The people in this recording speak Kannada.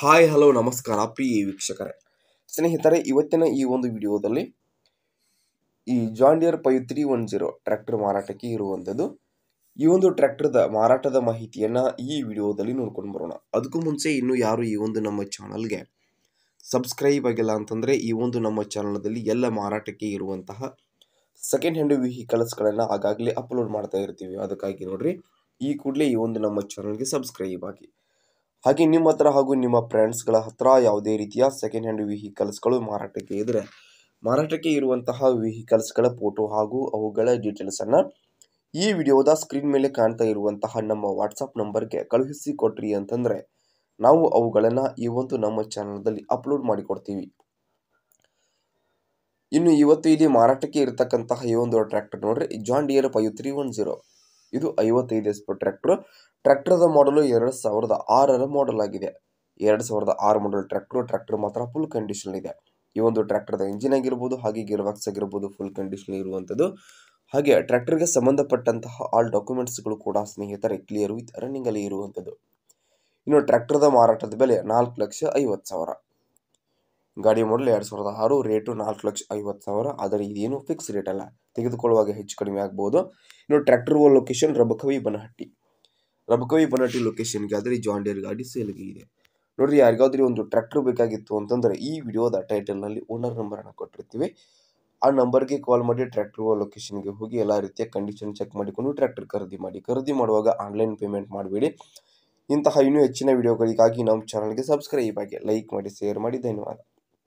ಹಾಯ್ ಹಲೋ ನಮಸ್ಕಾರ ಪ್ರಿಯ ವೀಕ್ಷಕರೇ ಸ್ನೇಹಿತರೆ ಇವತ್ತಿನ ಈ ಒಂದು ವಿಡಿಯೋದಲ್ಲಿ ಈ John Deere five three one zero tractor ಮಾರಾಟಕ್ಕೆ ಇರುವಂಥದ್ದು ಈ ಒಂದು ಟ್ರ್ಯಾಕ್ಟರ್ದ ಮಾರಾಟದ ಮಾಹಿತಿಯನ್ನು ಈ ವಿಡಿಯೋದಲ್ಲಿ ನೋಡ್ಕೊಂಡು ಬರೋಣ ಅದಕ್ಕೂ ಮುಂಚೆ ಇನ್ನೂ ಯಾರು ಈ ಒಂದು ನಮ್ಮ ಚಾನಲ್ಗೆ ಸಬ್ಸ್ಕ್ರೈಬ್ ಆಗಿಲ್ಲ ಅಂತಂದರೆ ಈ ಒಂದು ನಮ್ಮ ಚಾನಲ್ನಲ್ಲಿ ಎಲ್ಲ ಮಾರಾಟಕ್ಕೆ ಇರುವಂತಹ ಸೆಕೆಂಡ್ ಹ್ಯಾಂಡ್ ವೆಹಿಕಲ್ಸ್ಗಳನ್ನು ಆಗಾಗಲೇ ಅಪ್ಲೋಡ್ ಮಾಡ್ತಾ ಇರ್ತೀವಿ ಅದಕ್ಕಾಗಿ ನೋಡಿರಿ ಈ ಕೂಡಲೇ ಈ ಒಂದು ನಮ್ಮ ಚಾನಲ್ಗೆ ಸಬ್ಸ್ಕ್ರೈಬ್ ಆಗಿ ಹಾಗೆ ನಿಮ್ಮ ಹತ್ರ ಹಾಗೂ ನಿಮ್ಮ ಫ್ರೆಂಡ್ಸ್ಗಳ ಹತ್ರ ಯಾವುದೇ ರೀತಿಯ ಸೆಕೆಂಡ್ ಹ್ಯಾಂಡ್ ವೆಹಿಕಲ್ಸ್ಗಳು ಮಾರಾಟಕ್ಕೆ ಇದ್ದರೆ ಮಾರಾಟಕ್ಕೆ ಇರುವಂತಹ ವೆಹಿಕಲ್ಸ್ಗಳ ಫೋಟೋ ಹಾಗೂ ಅವುಗಳ ಡೀಟೇಲ್ಸನ್ನು ಈ ವಿಡಿಯೋದ ಸ್ಕ್ರೀನ್ ಮೇಲೆ ಕಾಣ್ತಾ ಇರುವಂತಹ ನಮ್ಮ ವಾಟ್ಸಪ್ ನಂಬರ್ಗೆ ಕಳುಹಿಸಿ ಕೊಟ್ರಿ ಅಂತಂದರೆ ನಾವು ಅವುಗಳನ್ನು ಒಂದು ನಮ್ಮ ಚಾನಲ್ದಲ್ಲಿ ಅಪ್ಲೋಡ್ ಮಾಡಿಕೊಡ್ತೀವಿ ಇನ್ನು ಇವತ್ತು ಇಲ್ಲಿ ಮಾರಾಟಕ್ಕೆ ಇರತಕ್ಕಂತಹ ಈ ಒಂದು ಟ್ರ್ಯಾಕ್ಟರ್ ನೋಡ್ರಿ John Deere five three one zero ಇದು ಐವತ್ತೈದು ಎಸ್ ಪಿ ಟ್ರ್ಯಾಕ್ಟ್ರು ಟ್ರ್ಯಾಕ್ಟರ್ದ ಮಾಡಲು ಎರಡು ಸಾವಿರದ ಆರರ ಮಾಡಲ್ ಆಗಿದೆ ಎರಡು ಸಾವಿರದ ಆರು ಮಾಡಲ್ ಟ್ರ್ಯಾಕ್ಟ್ರು ಟ್ರ್ಯಾಕ್ಟರ್ ಮಾತ್ರ ಫುಲ್ ಕಂಡೀಷನ್ ಇದೆ ಈ ಒಂದು ಟ್ರ್ಯಾಕ್ಟರ್ದ ಇಂಜಿನ್ ಆಗಿರ್ಬೋದು ಹಾಗೆ ಗಿಯರ್ ಬಾಕ್ಸ್ ಆಗಿರ್ಬೋದು ಫುಲ್ ಕಂಡೀಷನ್ ಇರುವಂಥದ್ದು ಹಾಗೆ ಟ್ರ್ಯಾಕ್ಟರ್ಗೆ ಸಂಬಂಧಪಟ್ಟಂತಹ ಆಲ್ ಡಾಕ್ಯುಮೆಂಟ್ಸ್ಗಳು ಕೂಡ ಸ್ನೇಹಿತರೆ ಕ್ಲಿಯರ್ ವಿತ್ ರನ್ನಿಂಗಲ್ಲಿ ಇರುವಂಥದ್ದು ಇನ್ನು ಟ್ರ್ಯಾಕ್ಟರ್ದ ಮಾರಾಟದ ಬೆಲೆ ನಾಲ್ಕು ಲಕ್ಷ ಐವತ್ತು ಸಾವಿರ ಗಾಡಿ ಮಾಡಲ್ ಎರಡು ಸಾವಿರದ ಆರು ರೇಟು ನಾಲ್ಕು ಲಕ್ಷ ಐವತ್ತು ಸಾವಿರ ಆದರೆ ಇದೇನು ಫಿಕ್ಸ್ ರೇಟ್ ಅಲ್ಲ ತೆಗೆದುಕೊಳ್ಳುವಾಗ ಹೆಚ್ಚು ಕಡಿಮೆ ಆಗ್ಬೋದು ಇನ್ನು ಟ್ರ್ಯಾಕ್ಟರ್ ಲೊಕೇಶನ್ ರಬಕವಿ ಬನಹಟ್ಟಿ ರಬಕವಿ ಬನಹಟ್ಟಿ ಲೊಕೇಶನ್ಗೆ ಆದರೆ ಜಾನ್ ಗಾಡಿ ಸೇಲ್ಗೆ ಇದೆ ನೋಡ್ರಿ ಯಾರಿಗಾದ್ರೂ ಒಂದು ಟ್ರ್ಯಾಕ್ಟರ್ ಬೇಕಾಗಿತ್ತು ಅಂತಂದರೆ ಈ ವಿಡಿಯೋದ ಟೈಟಲ್ನಲ್ಲಿ ಓನರ್ ನಂಬರ್ ಅನ್ನು ಕೊಟ್ಟಿರ್ತೀವಿ ಆ ನಂಬರ್ಗೆ ಕಾಲ್ ಮಾಡಿ ಟ್ರ್ಯಾಕ್ಟರ್ ಲೊಕೇಶನ್ಗೆ ಹೋಗಿ ಎಲ್ಲ ರೀತಿಯ ಕಂಡೀಷನ್ ಚೆಕ್ ಮಾಡಿಕೊಂಡು ಟ್ರ್ಯಾಕ್ಟರ್ ಖರೀದಿ ಮಾಡಿ ಖರೀದಿ ಮಾಡುವಾಗ ಆನ್ಲೈನ್ ಪೇಮೆಂಟ್ ಮಾಡಬೇಡಿ ಇಂತಹ ಇನ್ನೂ ಹೆಚ್ಚಿನ ವಿಡಿಯೋಗಳಿಗಾಗಿ ನಮ್ಮ ಚಾನಲ್ಗೆ ಸಬ್ಸ್ಕ್ರೈಬ್ ಆಗಿ ಲೈಕ್ ಮಾಡಿ ಶೇರ್ ಮಾಡಿ ಧನ್ಯವಾದ